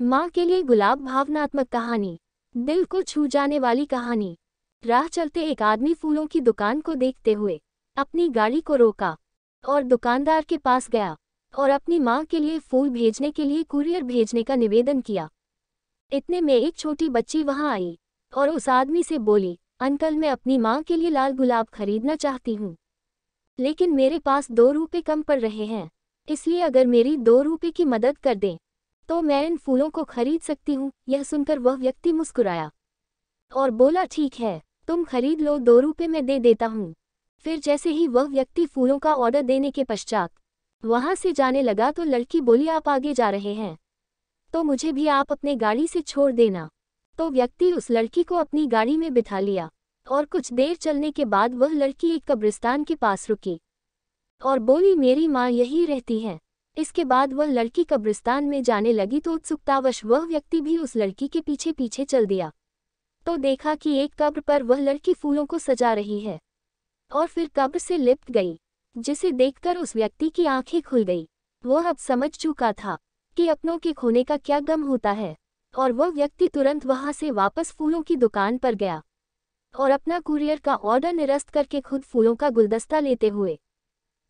माँ के लिए गुलाब भावनात्मक कहानी दिल को छू जाने वाली कहानी राह चलते एक आदमी फूलों की दुकान को देखते हुए अपनी गाड़ी को रोका और दुकानदार के पास गया और अपनी माँ के लिए फूल भेजने के लिए कुरियर भेजने का निवेदन किया इतने में एक छोटी बच्ची वहाँ आई और उस आदमी से बोली अंकल मैं अपनी माँ के लिए लाल गुलाब खरीदना चाहती हूँ लेकिन मेरे पास दो रुपये कम पड़ रहे हैं इसलिए अगर मेरी दो रुपये की मदद कर दें तो मैं इन फूलों को खरीद सकती हूँ यह सुनकर वह व्यक्ति मुस्कुराया और बोला ठीक है तुम खरीद लो दो रुपये में दे देता हूँ फिर जैसे ही वह व्यक्ति फूलों का ऑर्डर देने के पश्चात वहां से जाने लगा तो लड़की बोली आप आगे जा रहे हैं तो मुझे भी आप अपने गाड़ी से छोड़ देना तो व्यक्ति उस लड़की को अपनी गाड़ी में बिठा लिया और कुछ देर चलने के बाद वह लड़की एक कब्रिस्तान के पास रुकी और बोली मेरी माँ यही रहती है इसके बाद वह लड़की कब्रिस्तान में जाने लगी तो उत्सुकतावश वह व्यक्ति भी उस लड़की के पीछे पीछे चल दिया तो देखा कि एक कब्र पर वह लड़की फूलों को सजा रही है और फिर कब्र से लिपट गई जिसे देखकर उस व्यक्ति की आंखें खुल गई वह अब समझ चुका था कि अपनों के खोने का क्या गम होता है और वह व्यक्ति तुरंत वहां से वापस फूलों की दुकान पर गया और अपना कुरियर का ऑर्डर निरस्त करके खुद फूलों का गुलदस्ता लेते हुए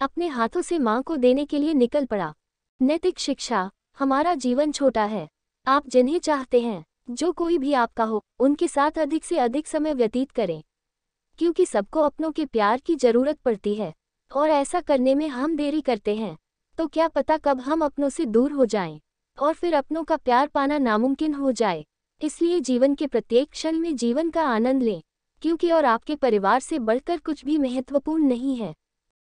अपने हाथों से मां को देने के लिए निकल पड़ा नैतिक शिक्षा हमारा जीवन छोटा है आप जिन्हें चाहते हैं जो कोई भी आपका हो उनके साथ अधिक से अधिक समय व्यतीत करें क्योंकि सबको अपनों के प्यार की जरूरत पड़ती है और ऐसा करने में हम देरी करते हैं तो क्या पता कब हम अपनों से दूर हो जाएं और फिर अपनों का प्यार पाना नामुमकिन हो जाए इसलिए जीवन के प्रत्येक क्षण में जीवन का आनंद लें क्योंकि और आपके परिवार से बढ़कर कुछ भी महत्वपूर्ण नहीं है